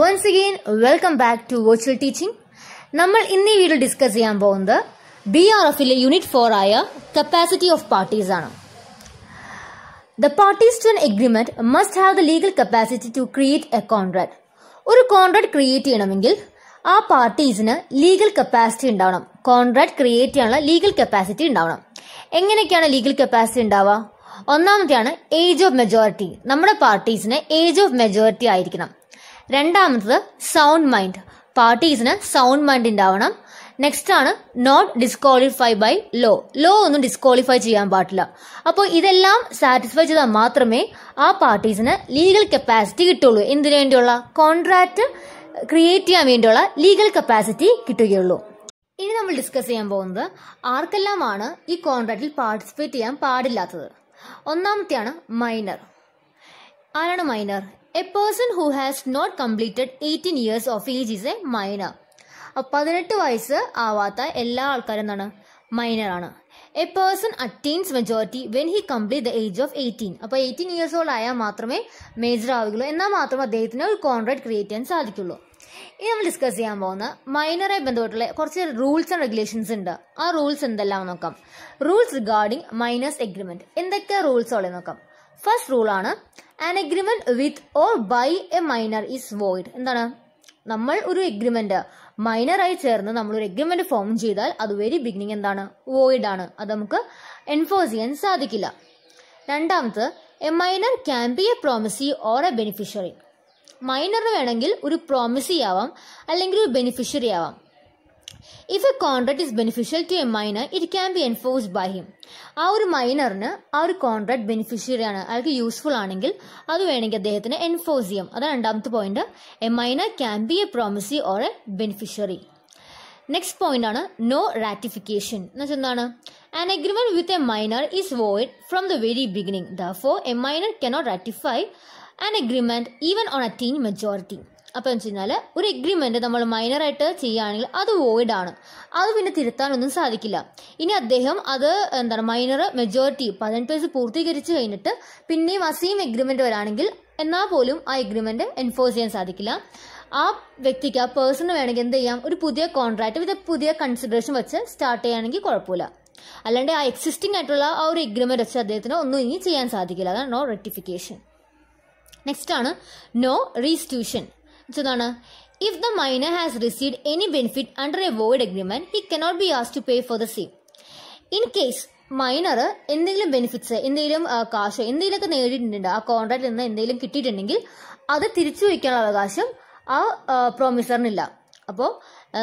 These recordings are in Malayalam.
Once again welcome back to virtual teaching നമ്മൾ ഇന്ന് ഈ വീഡിയോ ഡിസ്കസ് ചെയ്യാൻ പോകുന്നത് ബി ആർ എഫിലെ യൂണിറ്റ് ഫോർ ആയ കപ്പാസിറ്റി ഓഫ് പാർട്ടീസ് ആണ് the parties to an agreement must have the legal capacity to create a contract ഒരു കോൺട്രാക്ട് ക്രിയേറ്റ് ചെയ്യണമെങ്കിൽ ആ പാർട്ടീസിന് ലീഗൽ കപ്പാസിറ്റി ഉണ്ടാവണം കോൺട്രാക്ട് ക്രിയേറ്റ് ചെയ്യാനുള്ള ലീഗൽ കപ്പാസിറ്റി ഉണ്ടാവണം എങ്ങനെയൊക്കെയാണ് ലീഗൽ കപ്പാസിറ്റി ഉണ്ടാവുക ഒന്നാമത്തെയാണ് ഏജ് ഓഫ് മെജോറിറ്റി നമ്മുടെ പാർട്ടീസിന് ഏജ് ഓഫ് മെജോറിറ്റി ആയിരിക്കണം രണ്ടാമത്തത് സൗണ്ട് മൈൻഡ് പാർട്ടീസിന് സൗണ്ട് മൈൻഡ് ഉണ്ടാവണം നെക്സ്റ്റ് ആണ് not disqualify by law law ഒന്നും ഡിസ്ക്വാളിഫൈ ചെയ്യാൻ പാടില്ല അപ്പോൾ ഇതെല്ലാം സാറ്റിസ്ഫൈ ചെയ്താൽ മാത്രമേ ആ പാർട്ടീസിന് ലീഗൽ കപ്പാസിറ്റി കിട്ടുള്ളൂ എന്തിനു വേണ്ടിയുള്ള കോൺട്രാക്ട് ക്രിയേറ്റ് ചെയ്യാൻ വേണ്ടിയുള്ള ലീഗൽ കപ്പാസിറ്റി കിട്ടുകയുള്ളൂ ഇനി നമ്മൾ ഡിസ്കസ് ചെയ്യാൻ പോകുന്നത് ആർക്കെല്ലാമാണ് ഈ കോൺട്രാക്റ്റിൽ പാർട്ടിസിപ്പേറ്റ് ചെയ്യാൻ പാടില്ലാത്തത് ഒന്നാമത്തെയാണ് മൈനർ ആരാണ് minor a person who has not completed eighteen years of age is a minor പതിനെട്ട് വയസ്സ് ആവാത്ത എല്ലാ ആൾക്കാരും എന്താണ് മൈനറാണ് a person attains majority when he complete the age of eighteen അപ്പോൾ എയ്റ്റീൻ ഇയേഴ്സ് ഓൾഡ് ആയാൽ മാത്രമേ മേജർ ആവുകയുള്ളൂ എന്നാൽ മാത്രം അദ്ദേഹത്തിന് ഒരു കോൺട്രാക്ട് ക്രിയേറ്റ് ചെയ്യാൻ സാധിക്കുള്ളൂ ഇനി നമ്മൾ ഡിസ്കസ് ചെയ്യാൻ പോകുന്ന മൈനറെ ബന്ധപ്പെട്ടുള്ള കുറച്ച് റൂൾസ് ആൻഡ് റെഗുലേഷൻസ് ഉണ്ട് ആ റൂൾസ് എന്തെല്ലാം നോക്കാം റൂൾസ് റിഗാർഡിംഗ് മൈനേഴ്സ് എഗ്രിമെന്റ് എന്തൊക്കെ റൂൾസ് ഉള്ളത് നോക്കാം ഫസ്റ്റ് റൂളാണ് an agreement with or by a minor is void എന്താണ് നമ്മൾ ഒരു എഗ്രിമെന്റ് മൈനറായി ചേർന്ന് നമ്മൾ ഒരു എഗ്രിമെന്റ് ഫോം ചെയ്താൽ അത് വെരി ബിഗിനിങ് എന്താണ് വോയിഡ് ആണ് അത് നമുക്ക് എൻഫോഴ്സ് ചെയ്യാൻ സാധിക്കില്ല രണ്ടാമത് a minor can be a promisee or a beneficiary മൈനറിന് വേണമെങ്കിൽ ഒരു പ്രോമിസി ആവാം അല്ലെങ്കിൽ ഒരു ബെനിഫിഷ്യറി ആവാം If a contract is beneficial to a minor, it can be enforced by him. ആ ഒരു മൈനറിന് ആ ഒരു കോൺട്രാക്ട് ബെനിഫിഷ്യറി ആണ് അയാൾക്ക് യൂസ്ഫുൾ ആണെങ്കിൽ അത് വേണമെങ്കിൽ അദ്ദേഹത്തിന് എൻഫോഴ്സ് ചെയ്യാം അതാണ് രണ്ടാമത്തെ point a minor can be a promisee or a beneficiary next point ആണ് നോ റാറ്റിഫിക്കേഷൻ എന്ന് വെച്ചാൽ എന്താണ് an agreement with a minor is void from the very beginning therefore a minor cannot ratify an agreement even on attain majority അപ്പൊ എന്ന് വെച്ച് ഒരു എഗ്രിമെന്റ് നമ്മൾ മൈനറായിട്ട് ചെയ്യുകയാണെങ്കിൽ അത് വോയിഡ് ആണ് അത് പിന്നെ തിരുത്താനൊന്നും സാധിക്കില്ല ഇനി അദ്ദേഹം അത് എന്താണ് മൈനർ മെജോറിറ്റി പതിനെട്ട് വയസ്സ് പൂർത്തീകരിച്ച് കഴിഞ്ഞിട്ട് പിന്നെയും അസീം എഗ്രിമെന്റ് വരാണെങ്കിൽ എന്നാൽ പോലും ആ എഗ്രിമെന്റ് എൻഫോഴ്സ് ചെയ്യാൻ സാധിക്കില്ല ആ വ്യക്തിക്ക് ആ പേഴ്സണ് വേണമെങ്കിൽ എന്ത് ചെയ്യാം ഒരു പുതിയ കോൺട്രാക്ട് വിത്ത് പുതിയ കൺസിഡറേഷൻ വെച്ച് സ്റ്റാർട്ട് ചെയ്യുകയാണെങ്കിൽ കുഴപ്പമില്ല അല്ലാണ്ട് ആ എക്സിസ്റ്റിംഗ് ആയിട്ടുള്ള ആ ഒരു എഗ്രിമെൻ്റ് വെച്ച് അദ്ദേഹത്തിന് ഒന്നും ഇനി ചെയ്യാൻ സാധിക്കില്ല അതാണ് നോ റെക്ടിഫിക്കേഷൻ നെക്സ്റ്റ് ആണ് നോ റീസ്റ്റ്യൂഷൻ എന്താണ് if the minor has received any benefit under a void agreement he cannot be as to pay for the same in case minor എന്തെങ്കിലും ബെനിഫിറ്റ്സ് എന്തെങ്കിലും കാശോ എന്തെങ്കിലുമൊക്കെ നേടിയിട്ടുണ്ട് ആ കോൺട്രാക്റ്റിൽ നിന്ന് എന്തെങ്കിലും കിട്ടിയിട്ടുണ്ടെങ്കിൽ അത് തിരിച്ചു വയ്ക്കാനുള്ള അവകാശം ആ പ്രോമിസറിനില്ല അപ്പോൾ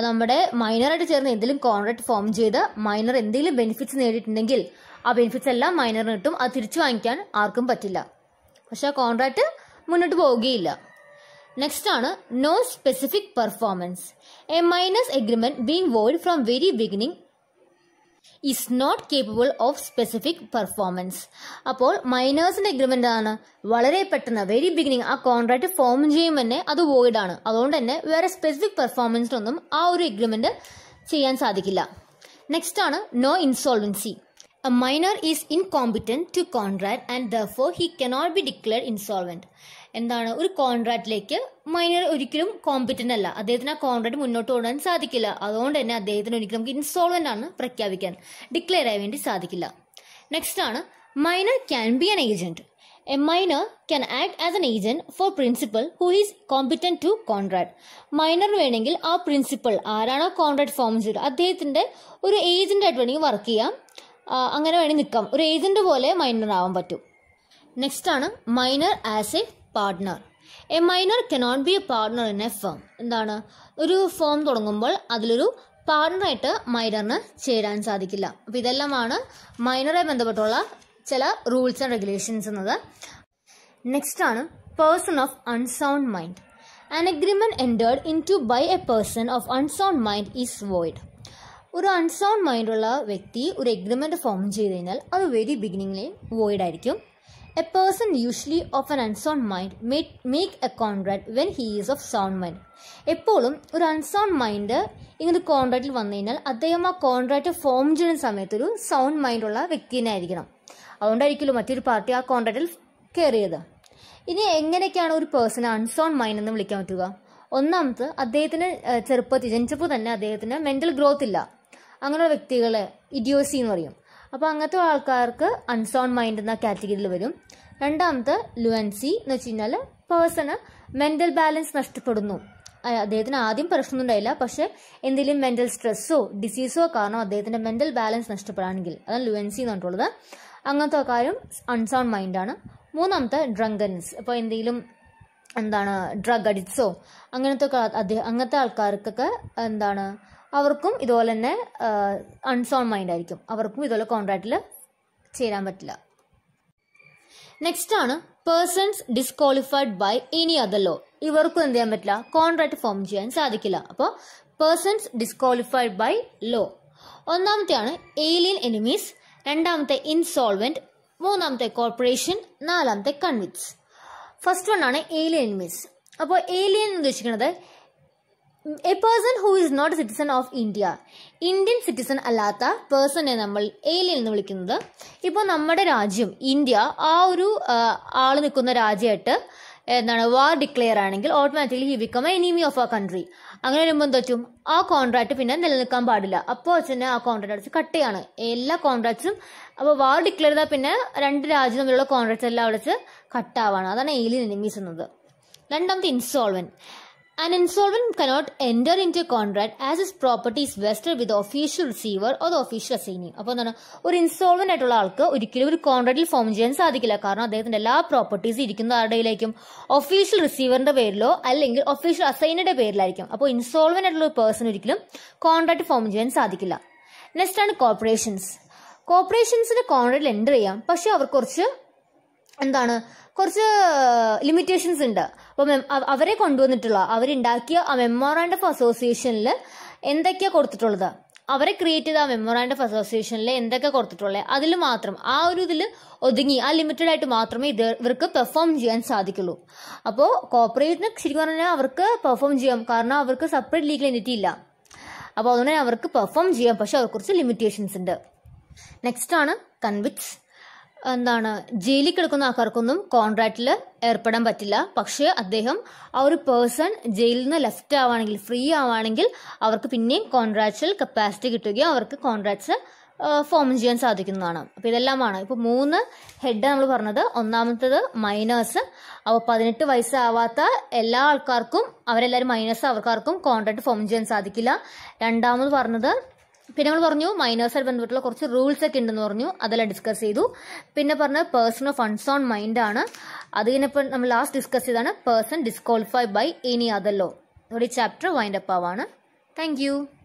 നമ്മുടെ മൈനറായിട്ട് ചേർന്ന് എന്തെങ്കിലും കോൺട്രാക്ട് ഫോം ചെയ്ത് മൈനർ എന്തെങ്കിലും ബെനിഫിറ്റ്സ് നേടിയിട്ടുണ്ടെങ്കിൽ ആ ബെനിഫിറ്റ്സ് എല്ലാം മൈനറിന് കിട്ടും അത് തിരിച്ചു വാങ്ങിക്കാൻ ആർക്കും പറ്റില്ല പക്ഷെ ആ കോൺട്രാക്ട് മുന്നോട്ട് പോവുകയില്ല നെക്സ്റ്റ് ആണ് no specific performance a minor's agreement being void from very beginning is not capable of specific performance അപ്പോൾ മൈനേഴ്സിന്റെ എഗ്രിമെന്റ് ആണ് വളരെ പെട്ടെന്ന് വെരി ബിഗിനിങ് ആ കോൺട്രാക്ട് ഫോം ചെയ്യും തന്നെ അത് വോയിഡ് ആണ് അതുകൊണ്ട് തന്നെ വേറെ സ്പെസിഫിക് പെർഫോമൻസിനൊന്നും ആ ഒരു എഗ്രിമെന്റ് ചെയ്യാൻ സാധിക്കില്ല നെക്സ്റ്റ് ആണ് no insolvency A minor is incompetent to contract and therefore he cannot be declared insolvent. എന്താണ് ഒരു കോൺട്രാക്റ്റിലേക്ക് മൈനർ ഒരിക്കലും കോമ്പറ്റൻ്റ് അല്ല അദ്ദേഹത്തിന് ആ കോൺട്രാക്ട് മുന്നോട്ട് കൊണ്ടുപോകാൻ സാധിക്കില്ല അതുകൊണ്ട് തന്നെ അദ്ദേഹത്തിന് ഒരിക്കലും നമുക്ക് ഇൻസോൾവെന്റ് ആണ് പ്രഖ്യാപിക്കാൻ ഡിക്ലെയർ ആയി വേണ്ടി സാധിക്കില്ല നെക്സ്റ്റ് ആണ് minor can be an agent a minor can act as an agent for principal who is competent to contract minor വേണമെങ്കിൽ ആ പ്രിൻസിപ്പൽ ആരാണോ കോൺട്രാക്ട് ഫോം ചെയ്തത് അദ്ദേഹത്തിന്റെ ഒരു ഏജന്റ് ആയിട്ട് വേണമെങ്കിൽ വർക്ക് ചെയ്യാം അങ്ങനെ വേണേൽ നിൽക്കാം ഒരു ഏജൻറ്റ് പോലെ മൈനർ ആവാൻ പറ്റും നെക്സ്റ്റ് ആണ് minor as a partner a minor cannot be a partner in a firm എന്താണ് ഒരു ഫേം തുടങ്ങുമ്പോൾ അതിലൊരു പാർട്ട്ണറായിട്ട് മൈനറിന് ചേരാൻ സാധിക്കില്ല അപ്പം ഇതെല്ലാമാണ് മൈനറെ ബന്ധപ്പെട്ടുള്ള ചില റൂൾസ് ആൻഡ് റെഗുലേഷൻസ് എന്നത് നെക്സ്റ്റ് ആണ് person of unsound mind an agreement entered into by a person of unsound mind is void ഒരു അൺസൗണ്ട് മൈൻഡുള്ള വ്യക്തി ഒരു എഗ്രിമെൻ്റ് ഫോം ചെയ്ത് കഴിഞ്ഞാൽ അത് വെരി ബിഗിനിങ്ങിലെ വോയിഡ് ആയിരിക്കും a person usually of an unsound mind make a contract when he is of sound mind എപ്പോഴും ഒരു അൺസൗണ്ട് മൈൻഡ് ഇങ്ങനെ കോൺട്രാക്റ്റിൽ വന്നു കഴിഞ്ഞാൽ അദ്ദേഹം ആ കോൺട്രാക്റ്റ് ഫോം ചെയ്യുന്ന സമയത്ത് ഒരു സൗണ്ട് മൈൻഡുള്ള വ്യക്തി തന്നെ ആയിരിക്കണം അതുകൊണ്ടായിരിക്കുമല്ലോ മറ്റൊരു പാർട്ടി ആ കോൺട്രാക്റ്റിൽ കയറിയത് ഇനി എങ്ങനെയൊക്കെയാണ് ഒരു പേഴ്സണെ അൺസൗണ്ട് മൈൻഡ് എന്ന് വിളിക്കാൻ പറ്റുക ഒന്നാമത് അദ്ദേഹത്തിന് ചെറുപ്പത്തിൽ ജനിച്ചപ്പോൾ തന്നെ അദ്ദേഹത്തിന് മെൻ്റൽ ഗ്രോത്ത് ഇല്ല അങ്ങനെയുള്ള വ്യക്തികളെ ഇഡിയോസി എന്ന് പറയും അപ്പോൾ അങ്ങനത്തെ ആൾക്കാർക്ക് അൺസോൺ മൈൻഡ് എന്ന കാറ്റഗറിയിൽ വരും രണ്ടാമത്തെ ലുവൻസി എന്ന് വെച്ച് കഴിഞ്ഞാൽ പേഴ്സണ് മെൻ്റൽ ബാലൻസ് നഷ്ടപ്പെടുന്നു അദ്ദേഹത്തിന് ആദ്യം പ്രശ്നമൊന്നും ഉണ്ടായില്ല പക്ഷെ എന്തെങ്കിലും മെൻ്റൽ സ്ട്രെസ്സോ ഡിസീസോ കാരണം അദ്ദേഹത്തിൻ്റെ മെൻ്റൽ ബാലൻസ് നഷ്ടപ്പെടുകയാണെങ്കിൽ അതാണ് ലുവൻസി എന്ന് പറഞ്ഞിട്ടുള്ളത് അങ്ങനത്തെ കാര്യം അൺസൗണ്ട് മൈൻഡാണ് മൂന്നാമത്തെ ഡ്രങ്കൻസ് ഇപ്പോൾ എന്തെങ്കിലും എന്താണ് ഡ്രഗ് അഡിക്ട്സോ അങ്ങനത്തെ അങ്ങനത്തെ ആൾക്കാർക്കൊക്കെ എന്താണ് അവർക്കും ഇതുപോലെ തന്നെ അൺസോൺ മൈൻഡ് ആയിരിക്കും അവർക്കും ഇതുപോലെ കോൺട്രാക്റ്റിൽ ചേരാൻ പറ്റില്ല നെക്സ്റ്റ് ആണ് persons disqualified by any other law ഇവർക്കും എന്ത് ചെയ്യാൻ പറ്റില്ല കോൺട്രാക്ട് ഫോം ചെയ്യാൻ സാധിക്കില്ല അപ്പോൾ പേഴ്സൺസ് ഡിസ്ക്വാളിഫൈഡ് ബൈ ലോ ആണ് ഏലിയൻ എനിമീസ് രണ്ടാമത്തെ ഇൻസോൾവെന്റ് മൂന്നാമത്തെ കോർപ്പറേഷൻ നാലാമത്തെ കൺവിൻസ് ഫസ്റ്റ് വൺ ആണ് ഏലിയൻ എനിമീസ് അപ്പോൾ ഏലിയൻ എന്ന് ഉദ്ദേശിക്കുന്നത് a person who is not citizen of India Indian citizen അല്ലാത്ത പേഴ്സണെ നമ്മൾ ഏലിയൻ എന്ന് വിളിക്കുന്നത് ഇപ്പോൾ നമ്മുടെ രാജ്യം ഇന്ത്യ ആ ഒരു ആൾ നിൽക്കുന്ന രാജ്യമായിട്ട് എന്താണ് വാർ ഡിക്ലെയർ ആണെങ്കിൽ automatically he become enemy of ആ കൺട്രി അങ്ങനെ വരുമ്പോൾ എന്താ വെച്ചും ആ കോൺട്രാക്ട് പിന്നെ നിലനിൽക്കാൻ പാടില്ല അപ്പോൾ അച്ഛനെ ആ കോൺട്രാക്ട് അടിച്ച് കട്ട് ചെയ്യാണ് എല്ലാ കോൺട്രാക്ട്സും അപ്പോൾ വാർ ഡിക്ലെയർ ചെയ്താൽ പിന്നെ രണ്ട് രാജ്യം തമ്മിലുള്ള കോൺട്രാക്ട്സ് എല്ലാം അടിച്ച് കട്ടാവാണ് അതാണ് ഏലിയൻ എനിമീസ് എന്നത് രണ്ടാമത്തെ ഇൻസോൾവൻ An insolvent cannot enter into a contract as his property is vested with the official receiver or the official assignee. അപ്പോൾ എന്താണ് ഒരു ഇൻസോൾവൻ്റ് ആയിട്ടുള്ള ആൾക്ക് ഒരിക്കലും ഒരു കോൺട്രാക്റ്റിൽ ഫോം ചെയ്യാൻ സാധിക്കില്ല കാരണം അദ്ദേഹത്തിൻ്റെ എല്ലാ പ്രോപ്പർട്ടീസ് ഇരിക്കുന്നത് ആരുടെയിലേക്കും ഒഫീഷ്യൽ റിസീവറിൻ്റെ പേരിലോ അല്ലെങ്കിൽ ഒഫീഷ്യൽ അസൈനിയുടെ പേരിലായിരിക്കും അപ്പോൾ ഇൻസോൾവൻ്റ് ആയിട്ടുള്ള ഒരു പേഴ്സൺ ഒരിക്കലും കോൺട്രാക്ട് ഫോം ചെയ്യാൻ സാധിക്കില്ല നെക്സ്റ്റ് ആണ് കോർപ്പറേഷൻസ് കോർപ്പറേഷൻസിൻ്റെ കോൺട്രാക്റ്റിൽ എൻ്റർ ചെയ്യാം പക്ഷേ അവർ കുറച്ച് എന്താണ് കുറച്ച് ലിമിറ്റേഷൻസ് ഉണ്ട് അവരെ കൊണ്ടുവന്നിട്ടുള്ള അവരുണ്ടാക്കിയ ആ മെമ്മോറാൻഡ് ഓഫ് അസോസിയേഷനിൽ എന്തൊക്കെയാണ് കൊടുത്തിട്ടുള്ളത് അവരെ ക്രിയേറ്റ് ചെയ്ത ആ മെമ്മോറാൻഡ് ഓഫ് അസോസിയേഷനിൽ എന്തൊക്കെ കൊടുത്തിട്ടുള്ളത് അതിൽ മാത്രം ആ ഒരു ഇതിൽ ഒതുങ്ങി ആ ലിമിറ്റഡ് ആയിട്ട് മാത്രമേ ഇത് ഇവർക്ക് പെർഫോം ചെയ്യാൻ സാധിക്കുള്ളൂ അപ്പോൾ കോപ്പറേറ്റിന് ശരിക്കും പറഞ്ഞാൽ അവർക്ക് പെർഫോം ചെയ്യാം കാരണം അവർക്ക് സെപ്പറേറ്റ് ലീഗൽ എൻറ്റിറ്റി ഇല്ല അപ്പോൾ അതുകൊണ്ട് അവർക്ക് പെർഫോം ചെയ്യാം പക്ഷെ അവർക്ക് കുറച്ച് ലിമിറ്റേഷൻസ് ഉണ്ട് നെക്സ്റ്റ് ആണ് കൺവിക്സ് എന്താണ് ജയിലിൽ കിടക്കുന്ന ആൾക്കാർക്കൊന്നും കോൺട്രാക്റ്റിൽ ഏർപ്പെടാൻ പറ്റില്ല പക്ഷേ അദ്ദേഹം ആ ഒരു പേഴ്സൺ ജയിലിൽ നിന്ന് ലെഫ്റ്റ് ആവാണെങ്കിൽ ഫ്രീ ആവാണെങ്കിൽ അവർക്ക് പിന്നെയും കോൺട്രാക്ച്വൽ കപ്പാസിറ്റി കിട്ടുകയും അവർക്ക് കോൺട്രാക്ട്സ് ഫോം ചെയ്യാൻ സാധിക്കുന്നതാണ് അപ്പോൾ ഇതെല്ലാമാണ് ഇപ്പോൾ മൂന്ന് ഹെഡ് നമ്മൾ പറഞ്ഞത് ഒന്നാമത്തത് മൈനേഴ്സ് അപ്പോൾ പതിനെട്ട് വയസ്സാവാത്ത എല്ലാ ആൾക്കാർക്കും അവരെല്ലാവരും മൈനേഴ്സ് അവർക്കാർക്കും കോൺട്രാക്ട് ഫോം ചെയ്യാൻ സാധിക്കില്ല രണ്ടാമത് പറഞ്ഞത് പിന്നെ നമ്മൾ പറഞ്ഞു മൈനേഴ്സായിട്ട് ബന്ധപ്പെട്ടുള്ള കുറച്ച് റൂൾസ് ഒക്കെ ഉണ്ടെന്ന് പറഞ്ഞു അതെല്ലാം ഡിസ്കസ് ചെയ്തു പിന്നെ പറഞ്ഞ പേഴ്സൺ ഓഫ് ഓൺ മൈൻഡ് ആണ് അത് കഴിഞ്ഞപ്പോൾ നമ്മൾ ലാസ്റ്റ് ഡിസ്കസ് ചെയ്താണ് പേഴ്സൺ ഡിസ്ക്വാളിഫൈ ബൈ എനി അതല്ലോ ഒരു ചാപ്റ്റർ വൈൻഡപ്പ് ആവാണ് താങ്ക്